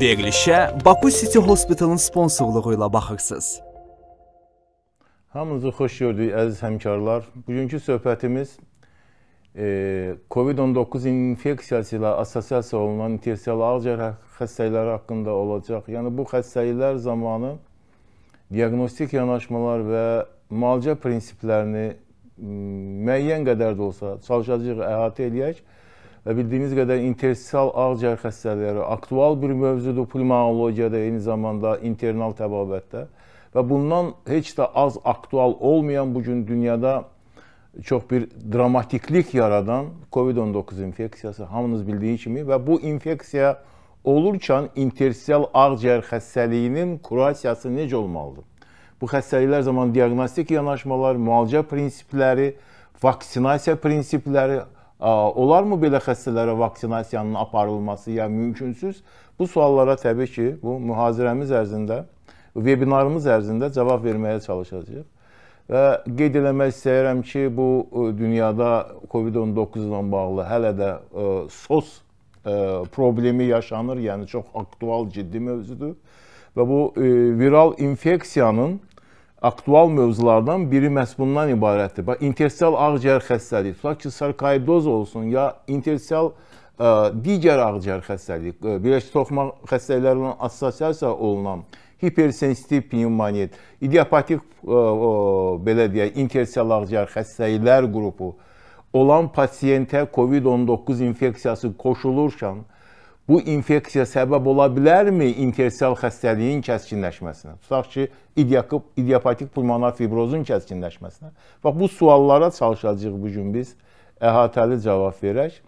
Verilişə Baku City Hospitalın sponsorluğu ilə baxırsınız. Hamınızı xoş gördük, əziz həmkarlar. Bugünkü söhbətimiz e, COVID-19 infeksiyası ilə assosiasiya olunan intestinal ağciyər xəstəlikləri haqqında olacaq. Yəni, bu xəstəliklər zamanı diagnostik yanaşmalar və müalicə prinsiplərini müəyyən qədər də olsa çalışacaq, əhatə edək və bildiyiniz qədər interstisial ağciyər xəstələri aktual bir mövzudur pulmonologiyada, eyni zamanda internal təbabətdə və bundan heç də az aktual olmayan bu gün dünyada çox bir dramatiklik yaradan COVID-19 infeksiyası hamınız bildiyi kimi və bu infeksiya olurkən interstisial ağciyər xəstəliyinin kurasiyası necə olmalıdır? Bu xəstəliklər zaman diaqnostik yanaşmalar, müalicə prinsipləri, vaksinasiya prinsipləri, Olarmı belə xəstələrə vaksinasiyanın aparılması ya mümkünsüz? Bu suallara təbii ki, bu mühazirəmiz ərzində, vebinarımız ərzində cavab verməyə çalışacağıq. Və qeyd eləmək istəyirəm ki, bu e, dünyada COVID-19 ilə bağlı hələ də e, sos e, problemi yaşanır, yəni çox aktual, ciddi mövzudur. Və bu viral infeksiyanın aktual mövzulardan biri məhz bundan ibarətdir. Bax, interstial ağciyər xəstəliyi, tutaq ki, sarkoidoz olsun ya interstial ə, e, digər ağciyər xəstəliyi, e, birləşik toxuma xəstəlikləri ilə assosiasiya olunan hipersensitiv pnevmonit, idiopatik ə, e, ə, belə deyək, interstial ağciyər xəstəliklər qrupu olan pasiyentə COVID-19 infeksiyası qoşulurkən bu infeksiya səbəb ola bilərmi intersial xəstəliyin kəskinləşməsinə? Tutaq ki, idiakop, idiopatik pulmonar fibrozun kəskinləşməsinə. Bax, bu suallara çalışacağıq bugün biz əhatəli cavab verək.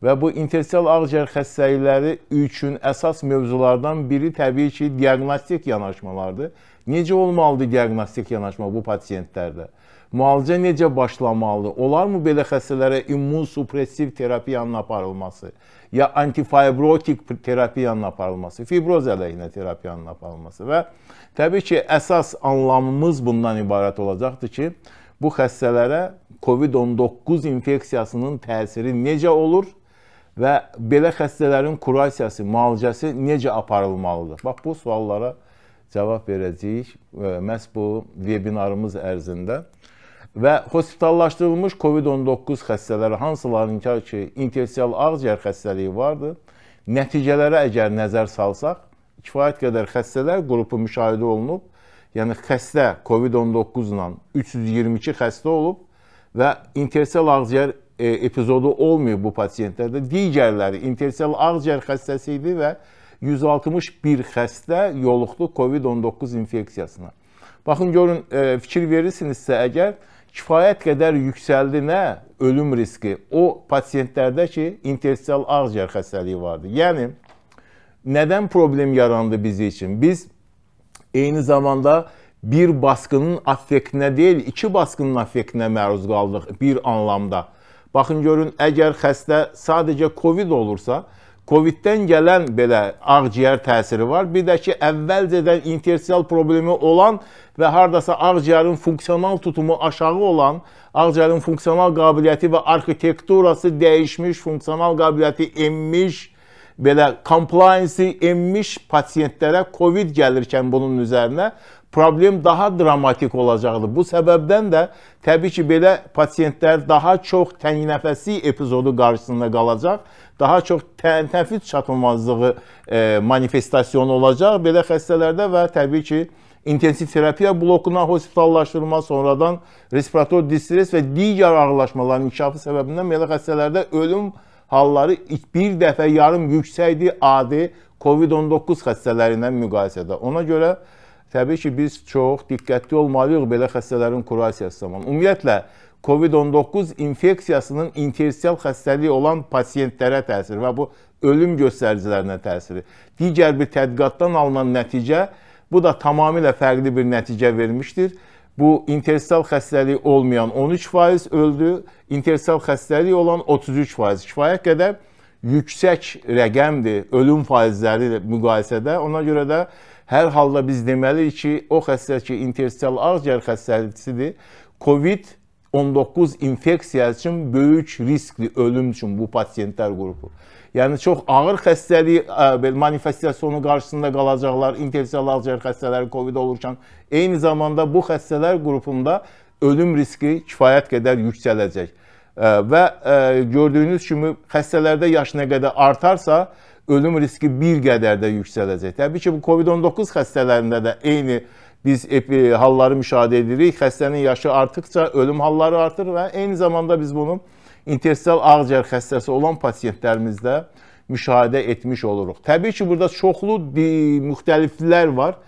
Və bu intersial ağciyər xəstəlikləri üçün əsas mövzulardan biri təbii ki, diaqnostik yanaşmalardır. Necə olmalıdır diaqnostik yanaşma bu pasientlərdə? müalicə necə başlamalı? Olarmı belə xəstələrə immunsuppressiv terapiyanın aparılması ya antifibrotik terapiyanın aparılması, fibroz əleyhinə terapiyanın aparılması və təbii ki, əsas anlamımız bundan ibarət olacaqdır ki, bu xəstələrə COVID-19 infeksiyasının təsiri necə olur və belə xəstələrin kurasiyası, müalicəsi necə aparılmalıdır? Bax bu suallara cavab verəcəyik e, məhz bu vebinarımız ərzində və hospitallaşdırılmış COVID-19 xəstələri hansılarınkar ki, intersial ağciyər xəstəliyi vardı. Nəticələrə əgər nəzər salsaq, kifayət qədər xəstələr qrupu müşahidə olunub. Yəni xəstə COVID-19 ilə 322 xəstə olub və intersial ağciyər e, epizodu olmayıb bu pasiyentlərdə. Digərləri intersial ağciyər xəstəsi idi və 161 xəstə yoluxdu COVID-19 infeksiyasına. Baxın görün e, fikir verirsinizsə əgər kifayət qədər yüksəldi nə? Ölüm riski. O pasiyentlərdə ki, interstial ağciyər xəstəliyi vardı. Yəni nədən problem yarandı biz üçün? Biz eyni zamanda bir baskının affektinə deyil, iki baskının affektinə məruz qaldıq bir anlamda. Baxın görün, əgər xəstə sadəcə COVID olursa, Covid-dən gələn belə ağciyər təsiri var. Bir də ki, əvvəlcədən intersial problemi olan və hardasa ağciyərin funksional tutumu aşağı olan, ağciyərin funksional qabiliyyəti və arxitekturası dəyişmiş, funksional qabiliyyəti enmiş, belə compliance enmiş pasientlərə Covid gəlirkən bunun üzərinə problem daha dramatik olacaqdır. Bu səbəbdən də təbii ki, belə pasientlər daha çox təngnəfəslik epizodu qarşısında qalacaq daha çox tənfis çatılmazlığı e, manifestasiyonu olacaq belə xəstələrdə və təbii ki, intensiv terapiya blokuna hospitallaşdırılma, sonradan respirator distres və digər ağırlaşmaların inkişafı səbəbindən belə xəstələrdə ölüm halları bir dəfə yarım yüksəkdir adi COVID-19 xəstələri ilə müqayisədə. Ona görə təbii ki, biz çox diqqətli olmalıyıq belə xəstələrin kurasiyası zamanı. Ümumiyyətlə, COVID-19 infeksiyasının interstial xəstəliyi olan pasientlərə təsir və bu ölüm göstəricilərinə təsiri. Digər bir tədqiqatdan alınan nəticə bu da tamamilə fərqli bir nəticə vermişdir. Bu interstial xəstəliyi olmayan 13% öldü, interstial xəstəliyi olan 33% kifayət qədər yüksək rəqəmdir ölüm faizləri ilə müqayisədə. Ona görə də hər halda biz deməliyik ki, o xəstə ki, interstial ağciyər xəstəlisidir, COVID 19 infeksiya üçün böyük riskli ölüm üçün bu pasiyentlər qrupu. Yəni çox ağır xəstəlik belə manifestasiyasının qarşısında qalacaqlar, infeksiyalı Alzheimer xəstələri COVID olurkən eyni zamanda bu xəstələr qrupunda ölüm riski kifayət qədər yüksələcək. Və gördüyünüz kimi xəstələrdə yaş nə qədər artarsa, ölüm riski bir qədər də yüksələcək. Təbii ki, bu COVID-19 xəstələrində də eyni xəstələr biz epi, halları müşahidə edirik. Xəstənin yaşı artıqca ölüm halları artır və eyni zamanda biz bunu interstitial ağciyər xəstəsi olan pasientlərimizdə müşahidə etmiş oluruq. Təbii ki, burada çoxlu müxtəliflər var.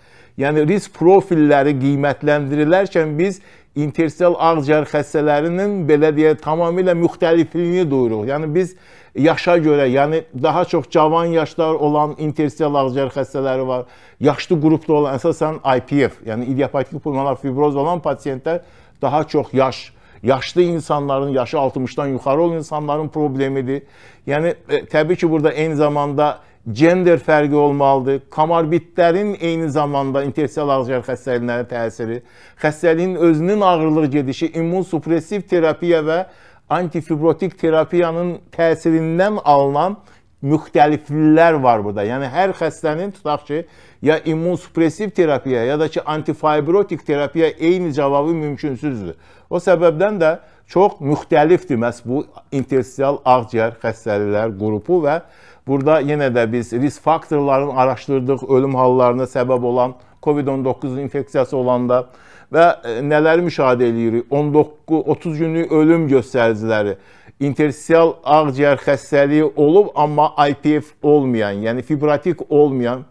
Yəni risk profilləri qiymətləndirilərkən biz interstitial ağciyər xəstələrinin belə deyə tamamilə müxtəlifliyini duyuruq. Yəni biz yaşa görə, yəni daha çox cavan yaşlar olan interstitial ağciyər xəstələri var. Yaşlı qrupda olan əsasən IPF, yəni idiopatik pulmonar fibroz olan pasiyentlər daha çox yaş yaşlı insanların, yaşı 60-dan yuxarı olan insanların problemidir. Yəni e, təbii ki, burada eyni zamanda gender fərqi olmalıdır. Komorbidlərin eyni zamanda interstitial ağciyər xəstəliklərinə təsiri, xəstəliyin özünün ağırlıq gedişi, immunosupressiv terapiya və antifibrotik terapiyanın təsirindən alınan müxtəlifliklər var burada. Yəni hər xəstənin tutaq ki, ya immunsuppressiv terapiya ya da ki antifibrotik terapiya eyni cavabı mümkünsüzdür. O səbəbdən də çox müxtəlifdir məhz bu interstitial ağciyər xəstəliklər qrupu və burada yenə də biz risk faktorlarını araşdırdıq, ölüm hallarına səbəb olan COVID-19 infeksiyası olanda və e, nələri müşahidə eləyirik? 19 30 günlük ölüm göstəriciləri interstisial ağciyər xəstəliyi olub, amma IPF olmayan, yəni fibrotik olmayan,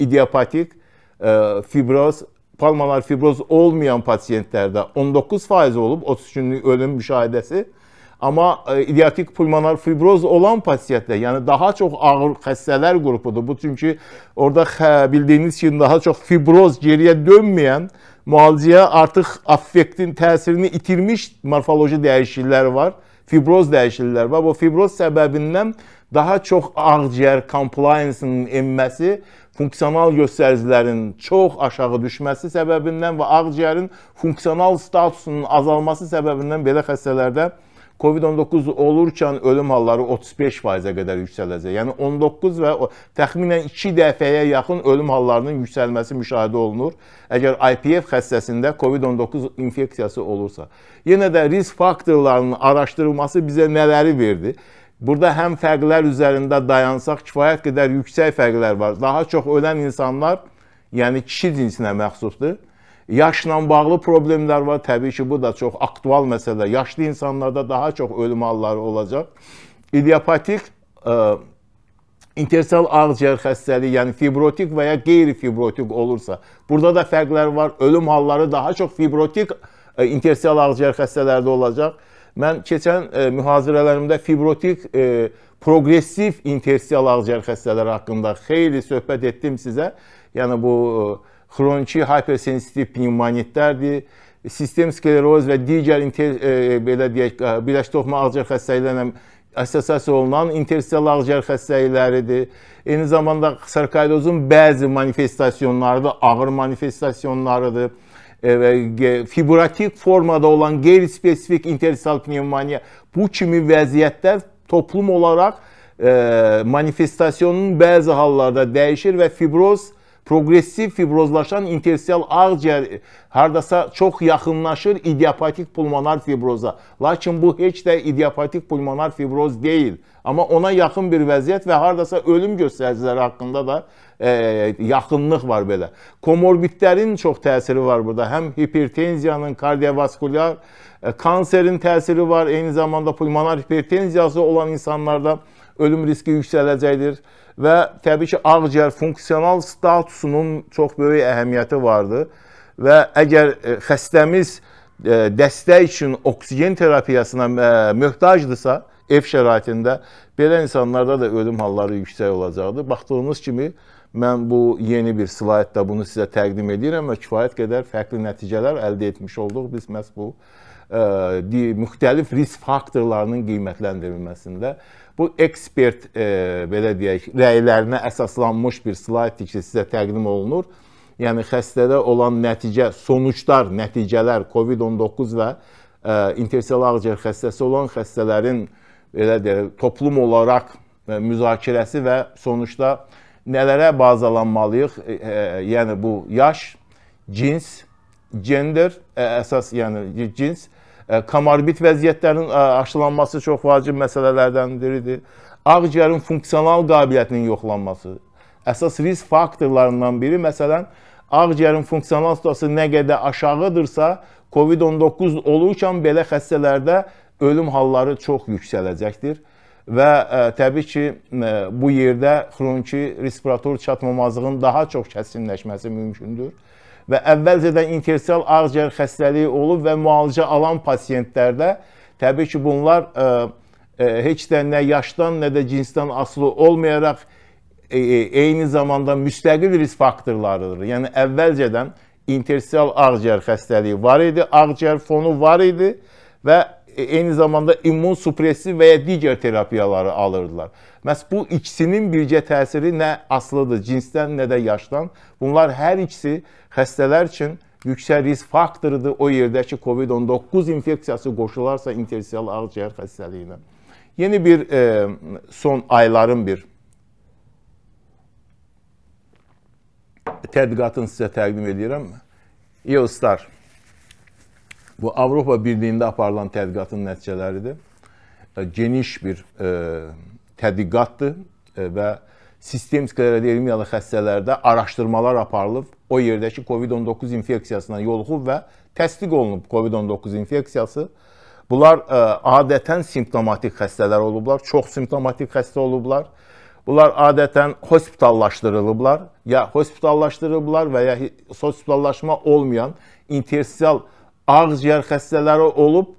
idiopatik e, fibroz, palmalar fibroz olmayan pasiyentlərdə 19% olub 30 günlük ölüm müşahidəsi. Amma e, idiotik pulmonar fibroz olan pasiyentlər, yəni daha çox ağır xəstələr qrupudur. Bu çünki orada xə, bildiyiniz kimi daha çox fibroz geriyə dönməyən müalicəyə artıq affektin təsirini itirmiş morfoloji dəyişikliklər var, fibroz dəyişikliklər var. Bu fibroz səbəbindən daha çox ağciyər compliance-ının enməsi, funksional göstəricilərin çox aşağı düşməsi səbəbindən və ağciyərin funksional statusunun azalması səbəbindən belə xəstələrdə Covid-19 olurkən ölüm halları 35%-ə qədər yüksələcək. Yəni 19 və təxminən 2 dəfəyə yaxın ölüm hallarının yüksəlməsi müşahidə olunur. Əgər IPF xəstəsində COVID-19 infeksiyası olursa. Yenə də risk faktorlarının araşdırılması bizə nələri verdi? Burada həm fərqlər üzərində dayansaq kifayət qədər yüksək fərqlər var. Daha çox ölən insanlar, yəni kişi cinsinə məxsusdur. Yaşla bağlı problemlər var. Təbii ki, bu da çox aktual məsələ. Yaşlı insanlarda daha çox ölüm halları olacaq. İdiopatik ə, e, intersal ağciyər xəstəliyi, yəni fibrotik və ya qeyri-fibrotik olursa, burada da fərqlər var. Ölüm halları daha çox fibrotik ə, e, intersal ağciyər xəstələrdə olacaq. Mən keçən ə, e, mühazirələrimdə fibrotik ə, progressiv intersal ağciyər xəstələri haqqında xeyli söhbət etdim sizə. Yəni bu ə, xroniki hipersensitiv pnevmonitlərdir, sistem skleroz və digər inter, e, belə deyək, birləşdi toxuma ağciyər xəstəliklərlə assosiasiya olunan interstital ağciyər xəstəlikləridir. Eyni zamanda sarkoidozun bəzi manifestasiyonlarıdır, ağır manifestasiyonlarıdır və fibrotik formada olan qeyri-spesifik interstital pnevmoniya bu kimi vəziyyətlər toplum olaraq e, manifestasyonun bəzi hallarda dəyişir və fibroz progressiv fibrozlaşan interstial ağciyər e, hardasa çox yaxınlaşır idiopatik pulmonar fibroza. Lakin bu heç də idiopatik pulmonar fibroz deyil. Amma ona yaxın bir vəziyyət və hardasa ölüm göstəriciləri haqqında da e, yaxınlıq var belə. Komorbidlərin çox təsiri var burada. Həm hipertenziyanın, kardiovaskulyar e, kanserin təsiri var. Eyni zamanda pulmonar hipertenziyası olan insanlarda ölüm riski yüksələcəkdir və təbii ki, ağciyər funksional statusunun çox böyük əhəmiyyəti vardır və əgər e, xəstəmiz e, dəstək üçün oksigen terapiyasına e, möhtacdırsa, ev şəraitində belə insanlarda da ölüm halları yüksək olacaqdır. Baxdığınız kimi mən bu yeni bir slaytda bunu sizə təqdim edirəm və kifayət qədər fərqli nəticələr əldə etmiş olduq biz məhz bu müxtəlif risk faktorlarının qiymətləndirilməsində bu ekspert e, belə deyək, rəylərinə əsaslanmış bir slayddır ki, sizə təqdim olunur. Yəni xəstədə olan nəticə, sonuçlar, nəticələr COVID-19 və e, interstitial ağciyər xəstəsi olan xəstələrin belə deyək, toplum olaraq e, müzakirəsi və sonuçda nələrə bazalanmalıyıq? Yəni bu yaş, cins, gender əsas yəni cins komorbid vəziyyətlərin aşılanması çox vacib məsələlərdən biridir. Ağciyərin funksional qabiliyyətinin yoxlanması əsas risk faktorlarından biri. Məsələn, ağciyərin funksional situası nə qədər aşağıdırsa, COVID-19 olurkən belə xəstələrdə ölüm halları çox yüksələcəkdir və ə, təbii ki, ə, bu yerdə xroniki respirator çatmamazlığın daha çox kəsinləşməsi mümkündür və əvvəlcədən interstial ağciyər xəstəliyi olub və müalicə alan pasiyentlərdə təbii ki, bunlar ə, e, ə, e, heç də nə yaşdan, nə də cinsdən asılı olmayaraq ə, e, eyni zamanda müstəqil risk faktorlarıdır. Yəni əvvəlcədən interstial ağciyər xəstəliyi var idi, ağciyər fonu var idi və E, eyni zamanda immun supressiv və ya digər terapiyaları alırdılar. Məs bu ikisinin birgə təsiri nə aslıdır, cinsdən, nə də yaşdan. Bunlar hər ikisi xəstələr üçün yüksək risk faktorudur o yerdəki COVID-19 infeksiyası qoşularsa interstisial ağciyər xəstəliyinə. Yeni bir e, son ayların bir tədqiqatını sizə təqdim edirəm. Eostar Bu Avropa Birliyində aparılan tədqiqatın nəticələridir. E, geniş bir e, tədqiqatdır e, və sistemik qlerodilermiyalı xəstələrdə araşdırmalar aparılıb, o yerdəki COVID-19 infeksiyasına yoluxub və təsdiq olunub COVID-19 infeksiyası. Bunlar ə, e, adətən simptomatik xəstələr olublar, çox simptomatik xəstə olublar. Bunlar adətən hospitallaşdırılıblar, ya hospitallaşdırılıblar və ya hospitallaşma olmayan interstisial ağciyər xəstələri olub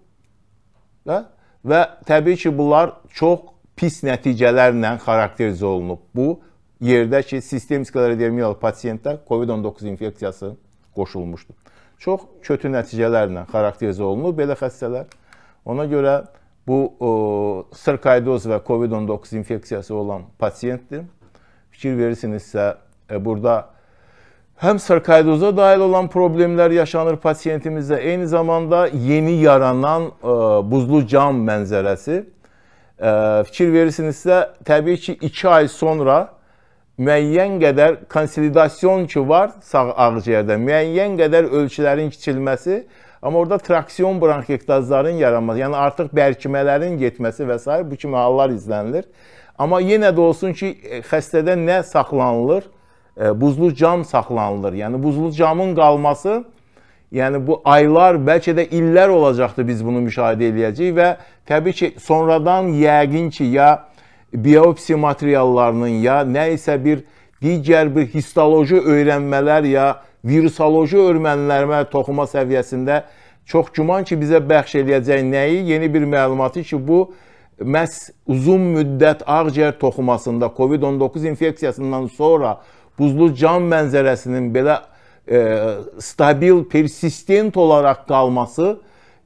hə? və təbii ki, bunlar çox pis nəticələrlə xarakterizə olunub. Bu yerdəki sistemik qlerodiemiyalı pasiyentdə COVID-19 infeksiyası qoşulmuşdur. Çox kötü nəticələrlə xarakterizə olunur belə xəstələr. Ona görə bu o, sirkaidoz və COVID-19 infeksiyası olan pasiyentdir. Fikir verirsinizsə, e, burada hem sarkoidoza dahil olan problemler yaşanır pasiyentimizde. Eyni zamanda yeni yaranan e, buzlu cam mənzərəsi. E, fikir verirsinizsə, təbii ki, 2 ay sonra müəyyən qədər konsolidasiyon ki var sağ ağciyərdə, müəyyən qədər ölçülərin kiçilməsi, amma orada traksiyon bronxektazların yaranması, yəni artıq bərkimələrin getməsi və s. bu kimi hallar izlənilir. Amma yenə də olsun ki, xəstədə nə saxlanılır? E, buzlu cam saxlanılır. Yəni buzlu camın qalması Yəni bu aylar, bəlkə də illər olacaqdı biz bunu müşahidə edəcəyik və təbii ki, sonradan yəqin ki, ya biopsi materiallarının ya nə isə bir digər bir histoloji öyrənmələr ya virusoloji öyrənmələrmə toxuma səviyyəsində çox güman ki, bizə bəxş edəcək nəyi? Yeni bir məlumatı ki, bu məhz uzun müddət ağciyər toxumasında COVID-19 infeksiyasından sonra buzlu cam mənzərəsinin belə e, stabil, persistent olaraq qalması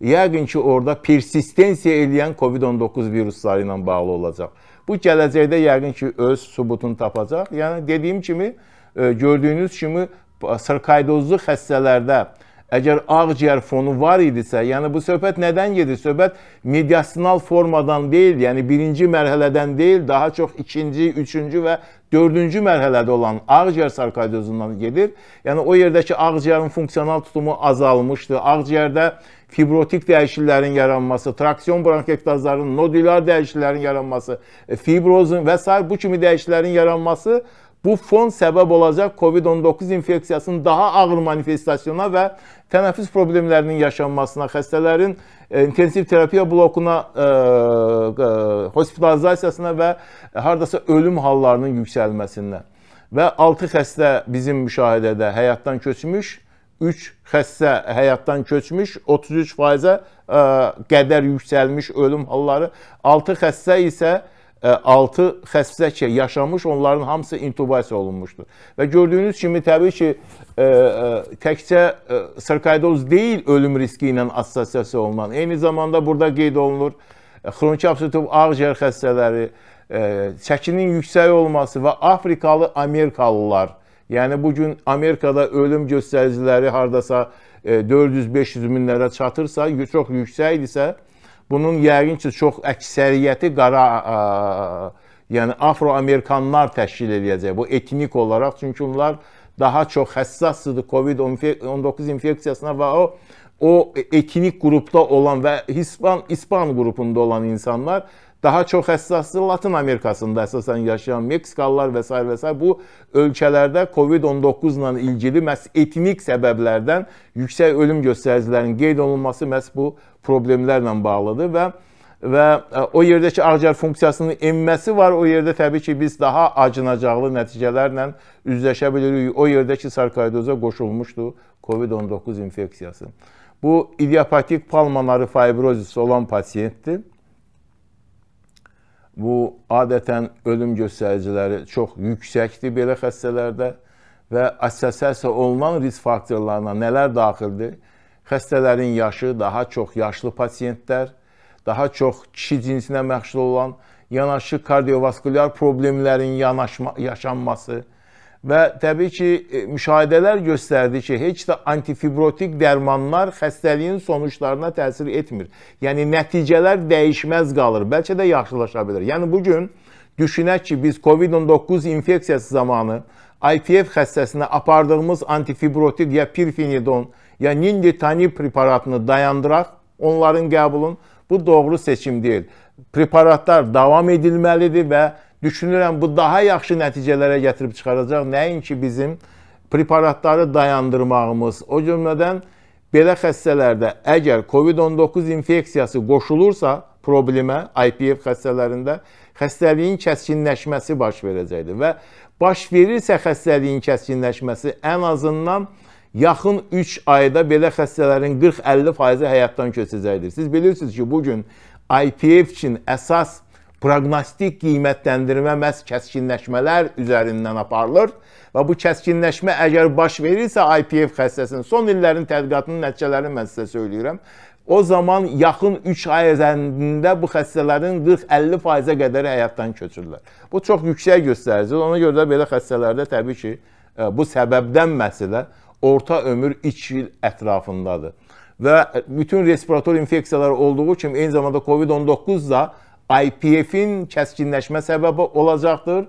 yəqin ki, orada persistensiya eləyən COVID-19 virusları ilə bağlı olacaq. Bu gələcəkdə yəqin ki, öz sübutunu tapacaq. Yəni dediyim kimi, e, gördüyünüz kimi sarkaidozlu xəstələrdə əgər ağciyər fonu var idisə, yəni bu söhbət nədən gedir? Söhbət mediastinal formadan deyil, yəni birinci mərhələdən deyil, daha çox ikinci, üçüncü və dördüncü mərhələdə olan ağciyər sarkoidozundan gedir. Yəni o yerdəki ağciyərin funksional tutumu azalmışdı. Ağciyərdə fibrotik dəyişikliklərin yaranması, traksiyon bronkektazların, nodülər dəyişikliklərin yaranması, e, fibrozun və s. bu kimi dəyişikliklərin yaranması bu fon səbəb olacaq COVID-19 infeksiyasının daha ağır manifestasiyona və tənəffüs problemlərinin yaşanmasına, xəstələrin E, intensiv terapiya blokuna, e, e, hospitalizasiyasına və hardasa ölüm hallarının yüksəlməsindən. Və 6 xəstə bizim müşahidədə həyatdan köçmüş, 3 xəstə həyatdan köçmüş, 33 faizə qədər yüksəlmiş ölüm halları, 6 xəstə isə 6 xəstə yaşamış, onların hamısı intubasiya olunmuşdur. Və gördüyünüz kimi təbii ki, təkcə sarkoidoz deyil ölüm riski ilə assosiasiya olunan. Eyni zamanda burada qeyd olunur xroniki obstruktiv ağciyər xəstələri, çəkinin yüksək olması və Afrikalı Amerikalılar. Yəni bu gün Amerikada ölüm göstəriciləri hardasa 400-500 minlərə çatırsa, çox yüksəkdirsə, Bunun yəqin ki, çox əksəriyyəti qara, ə, yəni afroamerikanlar təşkil edəcək. Bu etnik olaraq çünki onlar daha çox həssasdır COVID-19 infeksiyasına və o o etnik qrupda olan və Hispan İspan qrupunda olan insanlar daha çox əsaslı Latin Amerikasında əsasən yaşayan Meksikalılar və s. və s. bu ölkələrdə COVID-19 ilə ilgili məhz etnik səbəblərdən yüksək ölüm göstəricilərinin qeyd olunması məhz bu problemlərlə bağlıdır və və e, o yerdəki ağciyər funksiyasının enməsi var. O yerdə təbii ki, biz daha acınacaqlı nəticələrlə üzləşə bilirik. O yerdəki sarkoidoza qoşulmuşdu COVID-19 infeksiyası. Bu idiopatik pulmonary fibrozis olan pasiyentdir. Bu adətən ölüm göstəriciləri çox yüksəkdir belə xəstələrdə və assosiasiya olunan risk faktorlarına nələr daxildir? Xəstələrin yaşı, daha çox yaşlı pasiyentlər, daha çox kişi cinsinə məxsus olan yanaşı kardiovaskülyar problemlərin yanaşma, yaşanması, Və təbii ki, e, müşahidələr göstərdi ki, heç də antifibrotik dərmanlar xəstəliyin sonuçlarına təsir etmir. Yəni, nəticələr dəyişməz qalır, bəlkə də yaxşılaşa bilər. Yəni, bugün düşünək ki, biz COVID-19 infeksiyası zamanı IPF xəstəsinə apardığımız antifibrotik ya pirfinidon ya ninditanib preparatını dayandıraq, onların qəbulun bu doğru seçim deyil. Preparatlar davam edilməlidir və Düşünürəm bu daha yaxşı nəticələrə gətirib çıxaracaq. Nəinki bizim preparatları dayandırmağımız, o cümlədən belə xəstələrdə əgər COVID-19 infeksiyası qoşulursa problemə IPF xəstələrində xəstəliyin kəskinləşməsi baş verəcəkdir və baş verirsə xəstəliyin kəskinləşməsi ən azından yaxın 3 ayda belə xəstələrin 40-50 faizi həyatdan köçəcəkdir. Siz bilirsiniz ki, bu gün IPF üçün əsas proqnostik qiymətləndirmə məhz kəskinləşmələr üzərindən aparılır və bu kəskinləşmə əgər baş verirsə IPF xəstəsinin son illərin tədqiqatının nəticələrini mən sizə söyləyirəm. O zaman yaxın 3 ay ərzində bu xəstələrin 40-50%-ə qədər həyatdan köçürlər. Bu çox yüksək göstəricidir. Ona görə də belə xəstələrdə təbii ki, e, bu səbəbdən məsələ orta ömür 2 il ətrafındadır. Və bütün respirator infeksiyalar olduğu kimi eyni zamanda COVID-19 da IPF-in kəskinləşmə səbəbi olacaqdır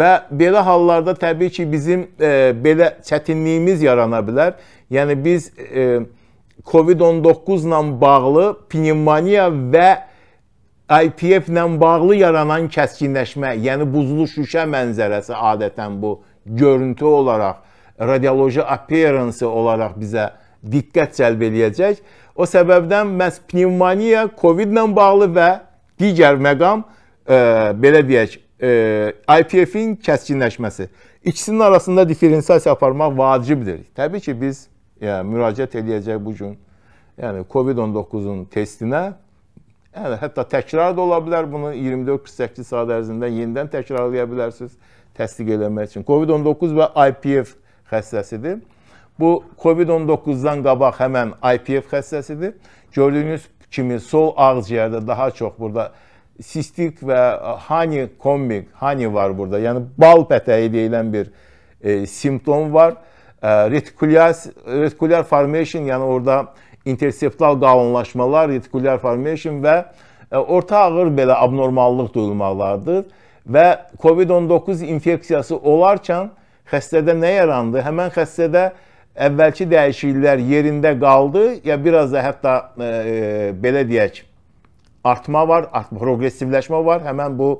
və belə hallarda təbii ki, bizim e, belə çətinliyimiz yarana bilər. Yəni biz e, COVID-19 ilə bağlı pnevmoniya və IPF ilə bağlı yaranan kəskinləşmə, yəni buzlu şüşə mənzərəsi adətən bu görüntü olaraq, radioloji appearance olaraq bizə diqqət cəlb eləyəcək. O səbəbdən məhz pnevmoniya COVID ilə bağlı və digər məqam ə, e, belə deyək, e, IPF-in kəskinləşməsi. İkisinin arasında differensiasiya aparmaq vacibdir. Təbii ki, biz yəni, müraciət edəcək bu gün yəni COVID-19-un testinə yəni, hətta təkrar da ola bilər bunu 24-48 saat ərzində yenidən təkrarlaya bilərsiniz təsdiq eləmək üçün. COVID-19 və IPF xəstəsidir. Bu COVID-19-dan qabaq həmən IPF xəstəsidir. Gördüyünüz kimi sol ağciyərdə daha çox burada sistik və hani kombik, hani var burada. Yəni bal pətəyi deyilən bir e, simptom var. E, retikulyar retikulyar formation, yəni orada interseptal qalınlaşmalar, retikulyar formation və e, orta ağır belə abnormallıq duyulmaqlardır və COVID-19 infeksiyası olarkən xəstədə nə yarandı? Həmin xəstədə e, əvvəlki dəyişikliklər yerində qaldı, ya biraz da hətta e, e belə deyək, artma var, art progressivləşmə var. Həmin bu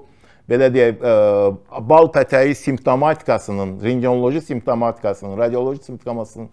belə deyək, e, bal pətəyi simptomatikasının, rentgenoloji simptomatikasının, radioloji simptomatikasının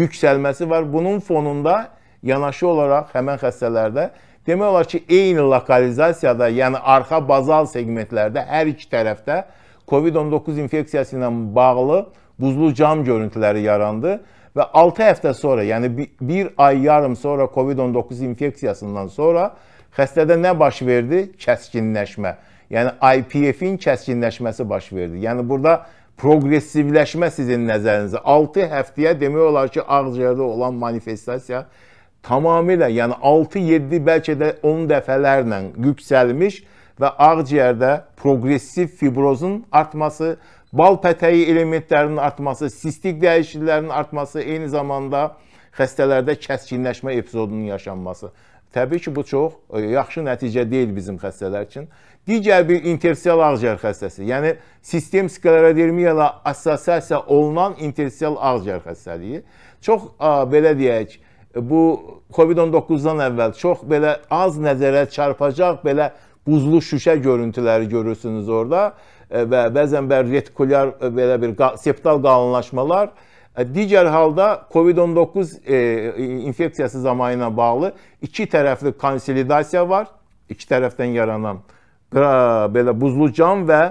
yüksəlməsi var. Bunun fonunda yanaşı olaraq həmin xəstələrdə demək olar ki, eyni lokalizasiyada, yəni arxa bazal segmentlərdə hər iki tərəfdə COVID-19 infeksiyası ilə bağlı buzlu cam görüntüləri yarandı və 6 həftə sonra, yəni 1 ay yarım sonra COVID-19 infeksiyasından sonra xəstədə nə baş verdi? Kəskinləşmə. Yəni IPF-in kəskinləşməsi baş verdi. Yəni burada progressivləşmə sizin nəzərinizə 6 həftəyə demək olar ki, ağciyərdə olan manifestasiya tamamilə, yəni 6-7 bəlkə də 10 dəfələrlə yüksəlmiş və ağciyərdə progressiv fibrozun artması bal pətəyi elementlərinin artması, sistik dəyişikliklərinin artması, eyni zamanda xəstələrdə kəskinləşmə epizodunun yaşanması. Təbii ki, bu çox e, yaxşı nəticə deyil bizim xəstələr üçün. Digər bir intersial ağciyər xəstəsi, yəni sistem sklerodermiya ilə assosiasiya olunan intersial ağciyər xəstəliyi çox belə deyək, bu COVID-19-dan əvvəl çox belə az nəzərə çarpacaq belə buzlu şüşə görüntüləri görürsünüz orada E, və bəzən bər retikulyar e, belə bir septal qalınlaşmalar e, digər halda COVID-19 infeksiyası zamanına bağlı iki tərəfli konsolidasiya var. İki tərəfdən yaranan belə buzlucan və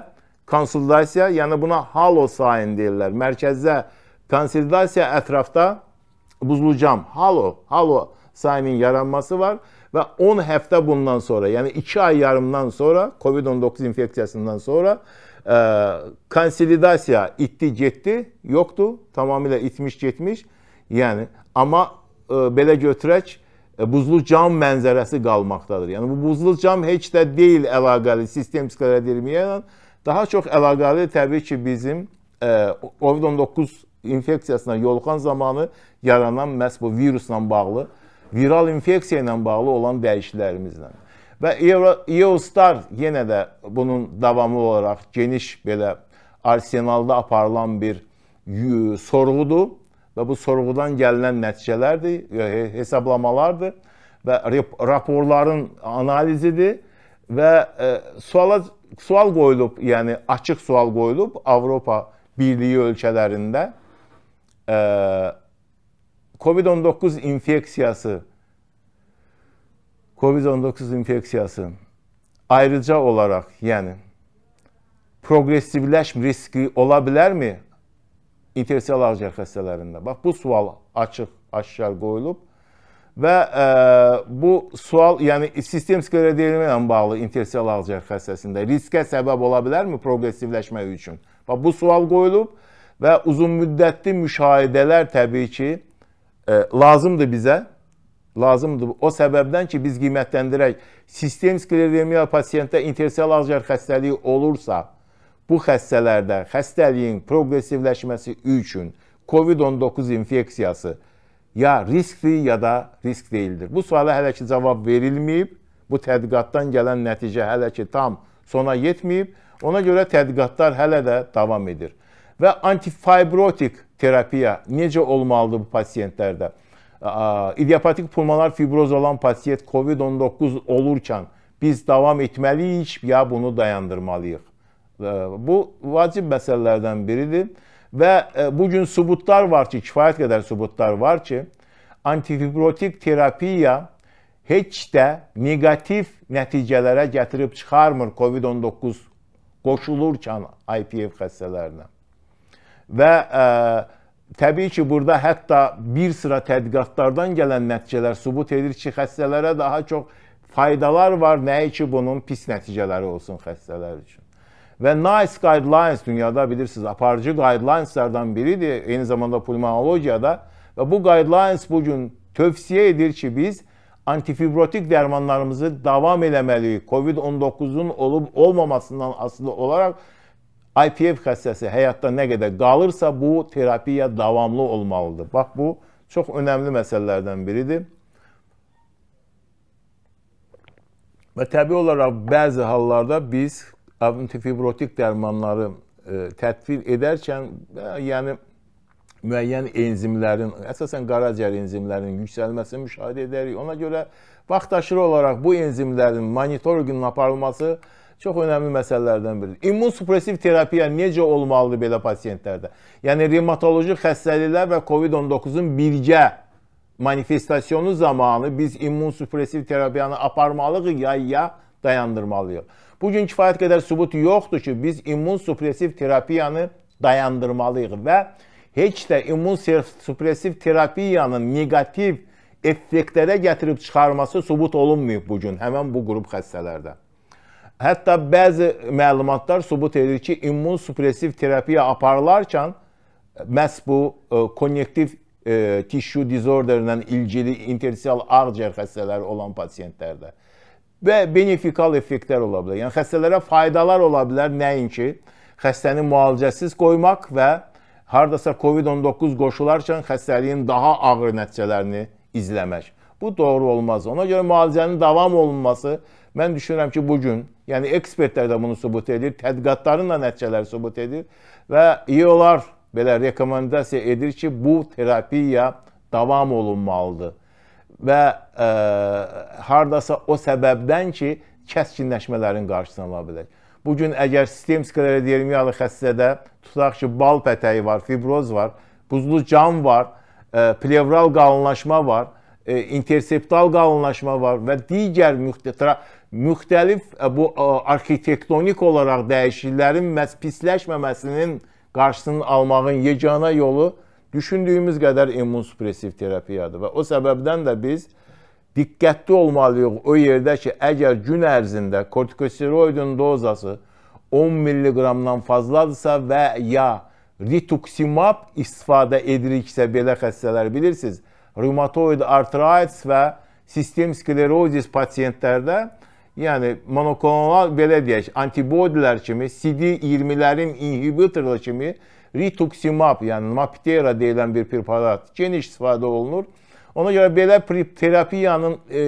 konsolidasiya, yəni buna halosain deyirlər. Mərkəzdə konsolidasiya ətrafda buzlucan, halo, halo sayının yaranması var və 10 həftə bundan sonra, yəni 2 ay yarımdan sonra COVID-19 infeksiyasından sonra e, konsolidasiya itdi, getdi, yoxdur. Tamamilə itmiş, getmiş. Yəni amma e, belə götürək, e, buzlu cam mənzərəsi qalmaqdadır. Yəni bu buzlu cam heç də deyil əlaqəli sistemik radiologiya ilə. Daha çox əlaqəli təbii ki, bizim e, COVID-19 infeksiyasına yoluxan zamanı yaranan məhz bu virusla bağlı, viral infeksiya ilə bağlı olan dəyişikliklərimizlə. Və Eurostar yenə də bunun davamı olaraq geniş belə arsenalda aparılan bir e, sorğudur və bu sorğudan gələn nəticələrdir, e, hesablamalardır və raporların analizidir və e, suala sual qoyulub, yəni açıq sual qoyulub Avropa Birliyi ölkələrində COVID-19 infeksiyası COVID-19 infeksiyası ayrıca olarak yani progresivləşm riski ola bilərmi intensiyal ağciyər xəstələrində? Bax bu sual açıq aşkar qoyulub və e, bu sual yəni sistem sklerodermi ilə bağlı intensiyal ağciyər xəstəsində riskə səbəb ola bilərmi progresivləşmək üçün? Bax bu sual qoyulub və uzunmüddətli müşahidələr təbii ki e, lazımdır bizə lazımdır. O səbəbdən ki, biz qiymətləndirək, sistem skleremiya pasiyentdə intersiyal azcar xəstəliyi olursa, bu xəstələrdə xəstəliyin progresivləşməsi üçün COVID-19 infeksiyası ya riskdir ya da risk deyildir. Bu suala hələ ki cavab verilməyib. Bu tədqiqatdan gələn nəticə hələ ki tam sona yetməyib. Ona görə tədqiqatlar hələ də davam edir. Və antifibrotik terapiya necə olmalıdır bu pasiyentlərdə? idiopatik pulmonar fibroz olan pasiyent COVID-19 olurkən biz davam etməliyik ya bunu dayandırmalıyıq. Bu vacib məsələlərdən biridir və e, bu gün sübutlar var ki, kifayət qədər sübutlar var ki, antifibrotik terapiya heç də negativ nəticələrə gətirib çıxarmır COVID-19 qoşulurkən IPF xəstələrinə. Və ə, e, Təbii ki, burada hətta bir sıra tədqiqatlardan gələn nəticələr sübut edir ki, xəstələrə daha çox faydalar var, nəyi ki, bunun pis nəticələri olsun xəstələr üçün. Və NICE guidelines dünyada bilirsiniz, aparıcı guidelineslardan biridir, eyni zamanda pulmonologiyada. Və bu guidelines bugün tövsiyə edir ki, biz antifibrotik dərmanlarımızı davam eləməliyik. COVID-19-un olub olmamasından asılı olaraq IPF xəstəsi həyatda nə qədər qalırsa, bu terapiya davamlı olmalıdır. Bax, bu çox önəmli məsələlərdən biridir. Və təbii olaraq bəzi hallarda biz antifibrotik dərmanları e, tətbiq edərkən, e, yəni müəyyən enzimlərin, əsasən qaraciyər enzimlərinin yüksəlməsini müşahidə edərik. Ona görə vaxtaşırı olaraq bu enzimlərin monitorinqin aparılması Çox önəmli məsələlərdən biridir. İmmunsuppressiv terapiya necə olmalıdır belə pasiyentlərdə? Yəni revmatoloji xəstəliklər və COVID-19-un birgə manifestasiyonu zamanı biz immunsuppressiv terapiyanı aparmalıyıq ya ya dayandırmalıyıq. Bu gün kifayət qədər sübut yoxdur ki, biz immunsuppressiv terapiyanı dayandırmalıyıq və heç də immunsuppressiv terapiyanın neqativ effektlərə gətirib çıxarması sübut olunmayıb bu gün həmin bu qrup xəstələrdə. Hətta bəzi məlumatlar sübut edir ki, immun supressiv terapiya aparılarkən məhz bu e, konnektiv e, tissue disorderlə ilgili intersial ağciyər xəstələri olan pasientlərdə və benefikal effektlər ola bilər. Yəni xəstələrə faydalar ola bilər nəinki xəstəni müalicəsiz qoymaq və hardasa COVID-19 qoşularkən xəstəliyin daha ağır nəticələrini izləmək. Bu doğru olmaz. Ona görə müalicənin davam olunması Mən düşünürəm ki, bu gün, yəni ekspertlər də bunu sübut edir, tədqiqatların da nəticələri sübut edir və İO'lar belə rekomendasiya edir ki, bu terapiya davam olunmalıdır. Və e, hardasa o səbəbdən ki, kəskinləşmələrin qarşısını ala bilək. Bu gün əgər sistem sklerodinermiyalı xəstədə tutaq ki, bal pətəyi var, fibroz var, buzlu cam var, e, plevral qalınlaşma var, e, interseptal qalınlaşma var və digər müxtəlif müxtəlif e, bu e, arxitektonik olaraq dəyişikliklərin məhz pisləşməməsinin qarşısını almağın yeganə yolu düşündüyümüz qədər immunsuppressiv terapiyadır və o səbəbdən də biz diqqətli olmalıyıq o yerdə ki, əgər gün ərzində kortikosteroidin dozası 10 milliqramdan fazladırsa və ya rituksimab istifadə ediriksə belə xəstələr bilirsiniz, rheumatoid artrit və sistem sklerozis pasientlərdə Yəni monoklonal belə deyək, antibodilər kimi, CD20-lərin inhibitorları kimi rituximab, yəni Maptera deyilən bir preparat geniş istifadə olunur. Ona görə belə terapiyanın e,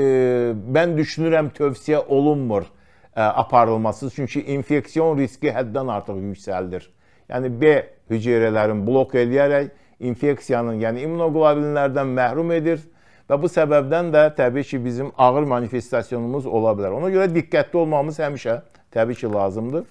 mən düşünürəm tövsiyə olunmur e, aparılması, çünki infeksiyon riski həddən artıq yüksəldir. Yəni B hüceyrələrini blok edərək infeksiyanın, yəni immunoglobulinlərdən məhrum edir Və bu səbəbdən də təbii ki, bizim ağır manifestasiyonumuz ola bilər. Ona görə diqqətli olmamız həmişə təbii ki, lazımdır.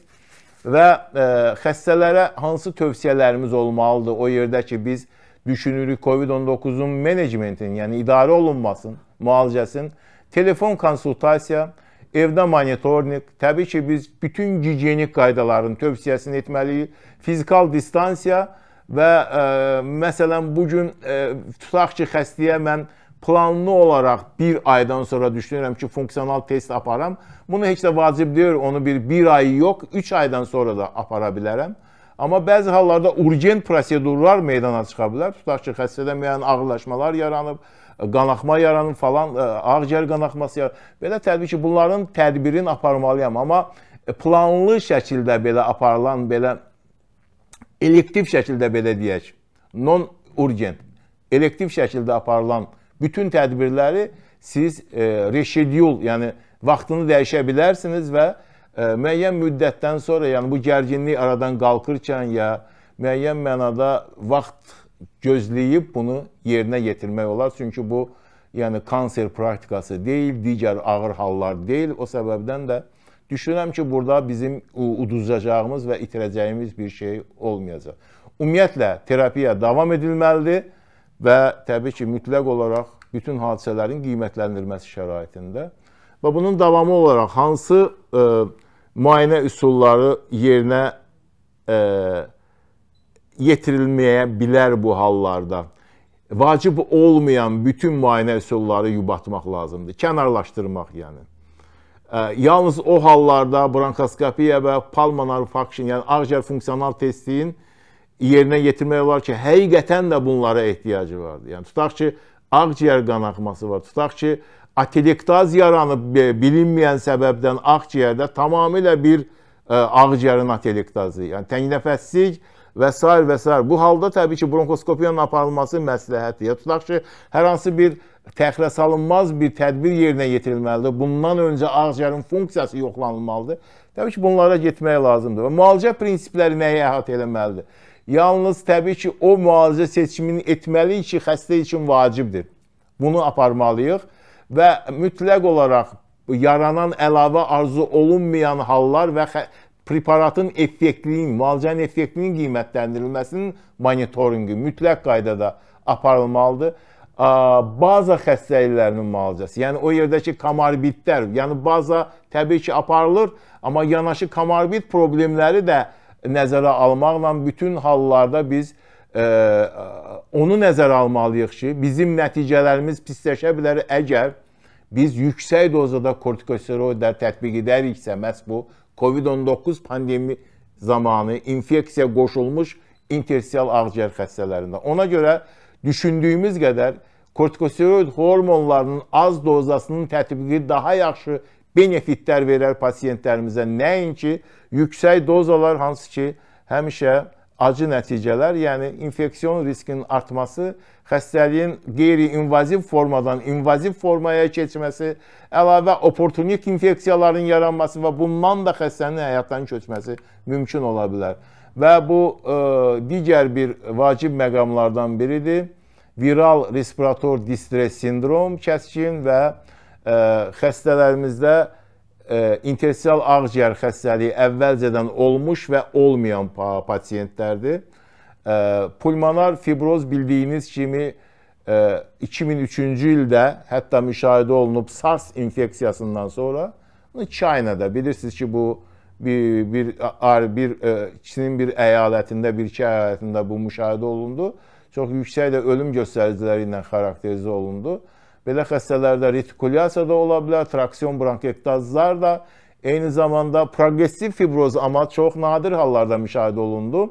Və e, xəstələrə hansı tövsiyələrimiz olmalıdır o yerdə ki, biz düşünürük COVID-19-un menecmentinin, yəni idarə olunmasın, müalicəsin, telefon konsultasiya, evdə monitornik, təbii ki, biz bütün gigiyenik qaydaların tövsiyəsini etməliyik, fizikal distansiya və ə, e, məsələn bu gün e, tutaq ki, xəstəyə mən planlı olaraq bir aydan sonra düşünürəm ki, funksional test aparam. Bunu heç də vacib deyil, onu bir, bir ay yox, üç aydan sonra da apara bilərəm. Amma bəzi hallarda urgent prosedurlar meydana çıxa bilər. Tutaq ki, xəstədə müəyyən ağırlaşmalar yaranıb, qanaxma yaranıb falan, e, ağciyər qanaxması yaranıb. Belə təbii ki, bunların tədbirini aparmalıyam. Amma e, planlı şəkildə belə aparılan, belə elektiv şəkildə belə deyək, non urgent, elektiv şəkildə aparılan bütün tədbirləri siz e, reşedyul, yəni vaxtını dəyişə bilərsiniz və e, müəyyən müddətdən sonra, yəni bu gərginlik aradan qalxırkən ya müəyyən mənada vaxt gözləyib bunu yerinə yetirmək olar. Çünki bu yəni kanser praktikası deyil, digər ağır hallar deyil. O səbəbdən də düşünürəm ki, burada bizim uduzacağımız və itirəcəyimiz bir şey olmayacaq. Ümumiyyətlə terapiya davam edilməlidir və təbii ki, mütləq olaraq bütün hadisələrin qiymətləndirilməsi şəraitində və bunun davamı olaraq hansı ə, e, müayinə üsulları yerinə ə, e, yetirilməyə bilər bu hallarda? Vacib olmayan bütün müayinə üsulları yubatmaq lazımdır, kənarlaşdırmaq yəni. Ə, e, yalnız o hallarda bronkoskopiya və pulmonar function, yəni ağciyər funksional testinin yerinə yetirmək olar ki, həqiqətən də bunlara ehtiyacı vardır. Yəni tutaq ki, ağciyər qanaxması var. Tutaq ki, atelektaz yaranıb bilinməyən səbəbdən ağciyərdə tamamilə bir e, ağciyərin atelektazı, yəni təngnəfəsslik və s. və s. Bu halda təbii ki, bronkoskopiyanın aparılması məsləhətdir. Ya tutaq ki, hər hansı bir təxirə salınmaz bir tədbir yerinə yetirilməlidir. Bundan öncə ağciyərin funksiyası yoxlanılmalıdır. Təbii ki, bunlara getmək lazımdır. Və müalicə prinsipləri nəyə əhatə eləməlidir? Yalnız təbii ki, o müalicə seçimini etməliyik ki, xəstə üçün vacibdir. Bunu aparmalıyıq və mütləq olaraq yaranan əlavə arzu olunmayan hallar və preparatın effektliyinin, müalicənin effektliyinin qiymətləndirilməsinin monitorinqi mütləq qaydada aparılmalıdır. Baza xəstəliklərinin müalicəsi, yəni o yerdəki komorbidlər, yəni baza təbii ki aparılır, amma yanaşı komorbid problemləri də nəzərə almaqla bütün hallarda biz ə, e, onu nəzərə almalıyıq ki, bizim nəticələrimiz pisləşə bilər əgər biz yüksək dozada kortikosteroidlər tətbiq edəriksə, məhz bu COVID-19 pandemi zamanı infeksiya qoşulmuş interstial ağciyər xəstələrində. Ona görə düşündüyümüz qədər kortikosteroid hormonlarının az dozasının tətbiqi daha yaxşı benefitlər verər pasiyentlərimizə. Nəinki ki, Yüksək dozalar hansı ki, həmişə acı nəticələr, yəni infeksiyon riskinin artması, xəstəliyin qeyri-invaziv formadan invaziv formaya keçməsi, əlavə oportunik infeksiyaların yaranması və bundan da xəstənin həyatdan köçməsi mümkün ola bilər. Və bu ə, e, digər bir vacib məqamlardan biridir. Viral respirator distres sindrom, kəskin və ə, e, xəstələrimizdə interstial ağciyər xəstəliyi əvvəlcədən olmuş və olmayan pasiyentlərdir. Pulmonar fibroz bildiyiniz kimi 2003-cü e, ildə hətta müşahidə olunub SARS infeksiyasından sonra Çaynada bilirsiniz ki, bu bir bir bir e, Çinin bir əyalətində, bir iki əyalətində bu müşahidə olundu. Çox yüksək də ölüm göstəriciləri ilə xarakterizə olundu. Belə xəstələrdə retikulyasiya da ola bilər, traksion bronkektazlar da, eyni zamanda progressiv fibroz amma çox nadir hallarda müşahidə olundu.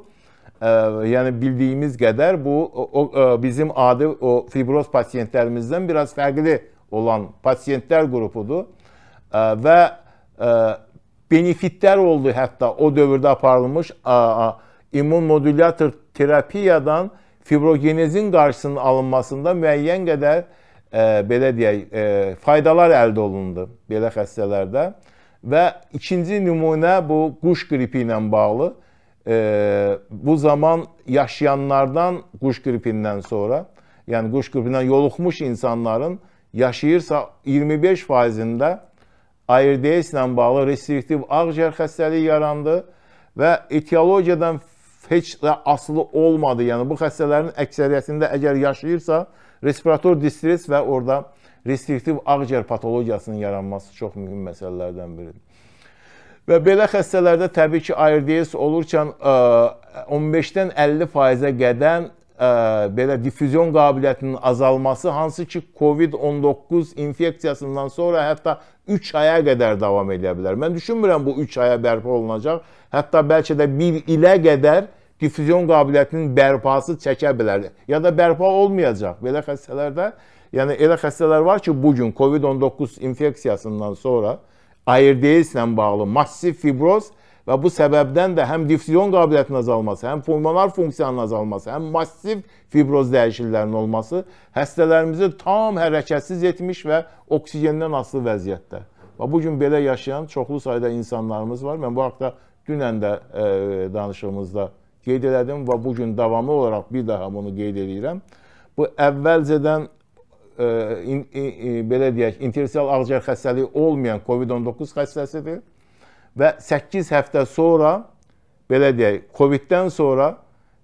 Ə, yəni bildiyimiz qədər bu o, o, bizim adi o fibroz pasiyentlərimizdən biraz fərqli olan pasiyentlər qrupudur. Ə, və ə, benefitlər oldu hətta o dövrdə aparılmış immunmodulyator terapiyadan fibrogenezin qarşısının alınmasında müəyyən qədər e, belə deyək, e, faydalar əldə olundu belə xəstələrdə. Və ikinci nümunə bu quş qripi ilə bağlı. E, bu zaman yaşayanlardan quş qripindən sonra, yəni quş qripindən yoluxmuş insanların yaşayırsa 25 faizində ARDS ilə bağlı restriktiv ağciyər xəstəliyi yarandı və etiologiyadan heç də asılı olmadı. Yəni bu xəstələrin əksəriyyətində əgər yaşayırsa, respirator distres və orada restriktiv ağciyər patologiyasının yaranması çox mühüm məsələlərdən biridir. Və belə xəstələrdə təbii ki, ARDS olurkən 15-dən 50%-ə qədər belə difüzyon qabiliyyətinin azalması, hansı ki, COVID-19 infeksiyasından sonra hətta 3 aya qədər davam edə bilər. Mən düşünmürəm bu 3 aya bərpa olunacaq. Hətta bəlkə də 1 ilə qədər difüzyon qabiliyyətinin bərpası çəkə bilər ya da bərpa olmayacaq. Belə xəstələrdə, yəni elə xəstələr var ki, bu gün COVID-19 infeksiyasından sonra ARDS-lə bağlı massiv fibroz və bu səbəbdən də həm difüzyon qabiliyyətinin azalması, həm pulmonar funksiyanın azalması, həm massiv fibroz dəyişikliklərinin olması xəstələrimizi tam hərəkətsiz etmiş və oksigenden asılı vəziyyətdə. Və bu gün belə yaşayan çoxlu sayda insanlarımız var. Mən bu haqqda dünən də e, danışığımızda qeyd elədim və bu gün davamlı olaraq bir daha bunu qeyd eləyirəm. Bu əvvəlcədən e, in, e, belə deyək, interstitial ağciyər xəstəliyi olmayan COVID-19 xəstəsidir və 8 həftə sonra belə deyək, COVID-dən sonra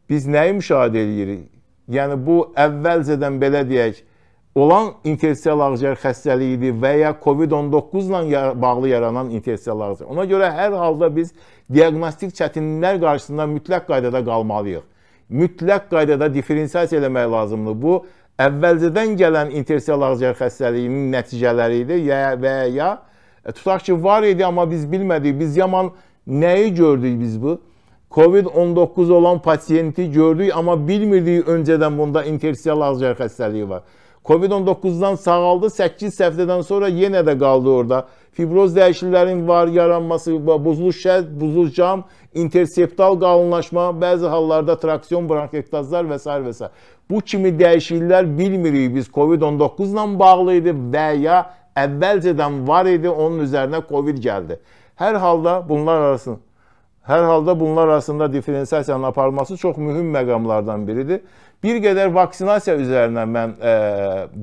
biz nəyi müşahidə edirik? Yəni bu əvvəlcədən belə deyək, olan interstitial ağciyər xəstəliyidir və ya COVID-19 ilə bağlı yaranan interstitial ağciyər. Ona görə hər halda biz diaqnostik çətinliklər qarşısında mütləq qaydada qalmalıyıq. Mütləq qaydada diferensiasiya eləmək lazımdır. Bu əvvəlcədən gələn interstitial ağciyər xəstəliyinin nəticələri idi ya və ya e, tutaq ki, var idi amma biz bilmədik. Biz yaman nəyi gördük biz bu? COVID-19 olan pasiyenti gördük, amma bilmirdik öncədən bunda interstitial ağciyər xəstəliyi var. Covid-19-dan sağaldı, 8 həftədən sonra yenə də qaldı orada. Fibroz dəyişikliklərinin var yaranması, buzlu şəd, buzlu cam, interseptal qalınlaşma, bəzi hallarda traksiyon bronxektazlar və s. və s. Bu kimi dəyişikliklər bilmirik biz Covid-19 ilə bağlı idi və ya əvvəlcədən var idi, onun üzərinə Covid gəldi. Hər halda bunlar arasında Hər halda bunlar arasında diferensiasiyanın aparılması çox mühüm məqamlardan biridir. Bir qədər vaksinasiya üzərinə mən e,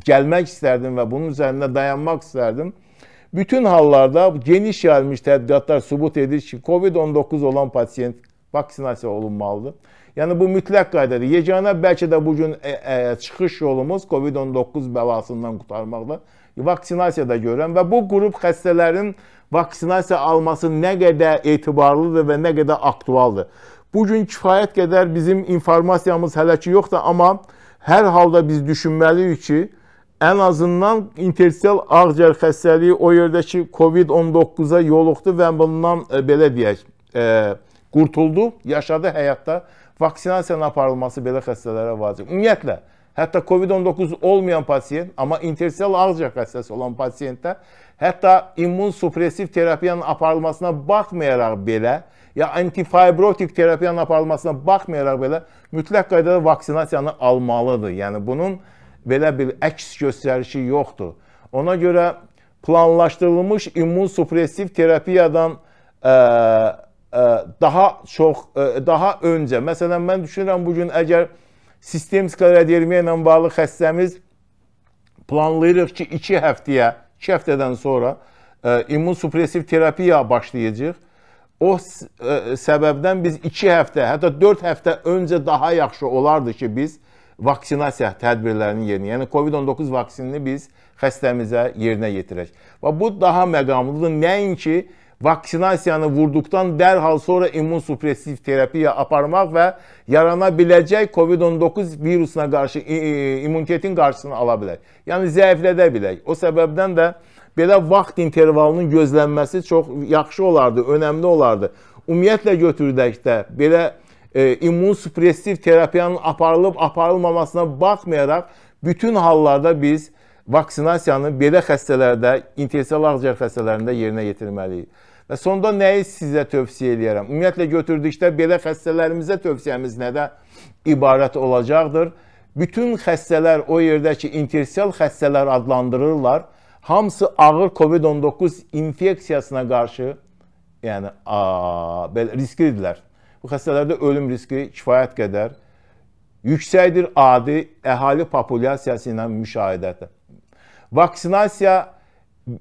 gəlmək istərdim və bunun üzərində dayanmaq istərdim. Bütün hallarda geniş yayılmış tədqiqatlar sübut edir ki, COVID-19 olan pasiyent vaksinasiya olunmalıdır. Yəni bu mütləq qaydadır. Yeganə bəlkə də bu gün e, e, çıxış yolumuz COVID-19 bəlasından qurtarmaqdır. Vaksinasiyada görürəm və bu qrup xəstələrin vaksinasiya alması nə qədər etibarlıdır və nə qədər aktualdır. Bu gün kifayət qədər bizim informasiyamız hələ ki yoxdur, amma hər halda biz düşünməliyik ki, ən azından interstitial ağciyər xəstəliyi o yerdəki COVID-19-a yoluxdu və bundan e, belə deyək, e, qurtuldu, yaşadı həyatda. Vaksinasiyanın aparılması belə xəstələrə vacib. Ümumiyyətlə, hətta COVID-19 olmayan pasiyent, amma interstitial ağciyər xəstəsi olan pasiyentdə hətta immun supressiv terapiyanın aparılmasına baxmayaraq belə ya antifibrotik terapiyanın aparılmasına baxmayaraq belə mütləq qaydada vaksinasiyanı almalıdır. Yəni bunun belə bir əks göstərişi yoxdur. Ona görə planlaşdırılmış immunosupressiv terapiyadan ə, e, ə, e, daha çox ə, e, daha öncə, məsələn mən düşünürəm bu gün əgər sistemik radiyemiya ilə bağlı xəstəmiz planlayırıq ki, 2 həftəyə, 2 həftədən sonra immunosupressiv terapiya başlayacağıq o e, səbəbdən biz 2 həftə, hətta 4 həftə öncə daha yaxşı olardı ki, biz vaksinasiya tədbirlərini yerinə, yəni COVID-19 vaksinini biz xəstəmizə yerinə yetirək. Və bu daha məqamlıdır. Nəinki vaksinasiyanı vurduqdan dərhal sonra immunsuppressiv terapiya aparmaq və yarana biləcək COVID-19 virusuna qarşı immunitetin qarşısını ala bilək. Yəni zəiflədə bilək. O səbəbdən də belə vaxt intervalının gözlənməsi çox yaxşı olardı, önəmli olardı. Ümumiyyətlə götürdəkdə belə e, immun supressiv terapiyanın aparılıb aparılmamasına baxmayaraq bütün hallarda biz vaksinasiyanı belə xəstələrdə, intensal ağciyər xəstələrində yerinə yetirməliyik. Və sonda nəyi sizə tövsiyə edirəm? Ümumiyyətlə götürdükdə belə xəstələrimizə tövsiyəmiz nədə ibarət olacaqdır? Bütün xəstələr o yerdəki intensal xəstələr adlandırırlar Hamısı ağır COVID-19 infeksiyasına qarşı yəni a, belə risklidirlər. Bu xəstələrdə ölüm riski kifayət qədər yüksəkdir adi əhali populyasiyası ilə müşahidədə. Vaksinasiya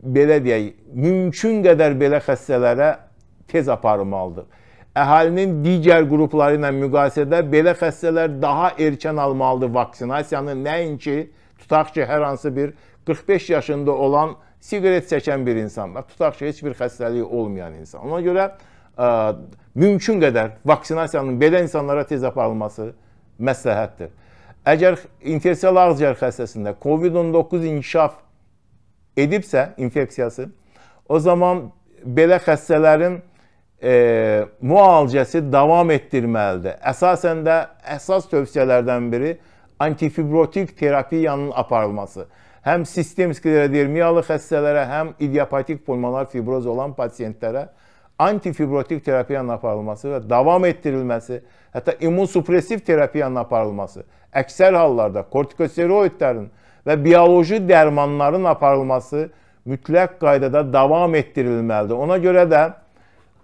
belə deyək, mümkün qədər belə xəstələrə tez aparılmalıdır. Əhalinin digər qrupları ilə müqayisədə belə xəstələr daha erkən almalıdır vaksinasiyanı, nəinki tutaq ki, hər hansı bir 45 yaşında olan siqaret çəkən bir insanlar, tutaq ki, heç bir xəstəliyi olmayan insan. Ona görə ə, e, mümkün qədər vaksinasiyanın belə insanlara tez aparılması məsləhətdir. Əgər infeksiyalı ağciyər xəstəsində COVID-19 inkişaf edibsə, infeksiyası, o zaman belə xəstələrin e, müalicəsi davam etdirməlidir. Əsasən də əsas tövsiyələrdən biri antifibrotik terapiyanın aparılması həm sistemik redirmiyalı xəstələrə, həm idiopatik pulmonar fibroz olan pasientlərə antifibrotik terapiyanın aparılması və davam etdirilməsi, hətta immunsuppressiv terapiyanın aparılması, əksər hallarda kortikosteroidlərin və bioloji dərmanların aparılması mütləq qaydada davam etdirilməlidir. Ona görə də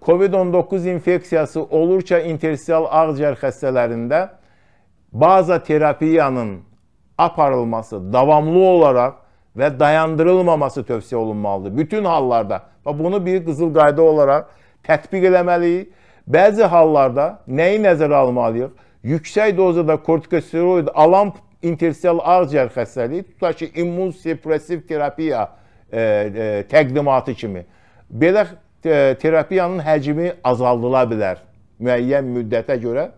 COVID-19 infeksiyası olurca interstial ağciyər xəstələrində baza terapiyanın aparılması, davamlı olarak ve dayandırılmaması tövsiyə olunmalıdır. Bütün hallarda. Və bunu bir qızıl qayda olaraq tətbiq eləməliyik. Bəzi hallarda nəyi nəzərə almalıyıq? Yüksək dozada kortikosteroid alan interstitial ağciyər xəstəliyi, tutaq ki, immun suppressiv terapiya e, e, təqdimatı kimi. Belə e, terapiyanın həcmi azaldıla bilər müəyyən müddətə görə.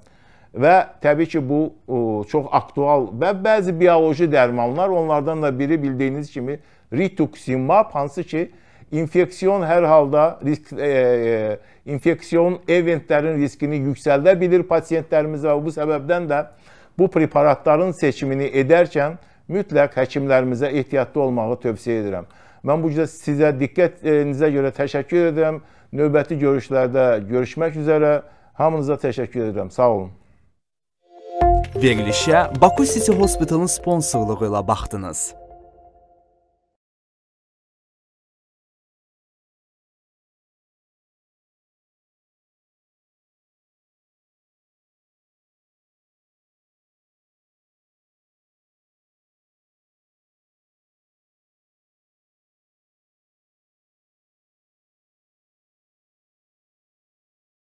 Və təbii ki, bu çox aktual və bəzi bioloji dərmanlar, onlardan da biri bildiyiniz kimi rituximab, hansı ki, infeksiyon hər halda risk e, e infeksiyon eventlərin riskini yüksəldə bilir pasientlərimiz və bu səbəbdən də bu preparatların seçimini edərkən mütləq həkimlərimizə ehtiyatlı olmağı tövsiyə edirəm. Mən bu sizə diqqətinizə görə təşəkkür edirəm. Növbəti görüşlərdə görüşmək üzrə. Hamınıza təşəkkür edirəm. Sağ olun. велiшa баку сити хоспиталнi спонсорлуg ла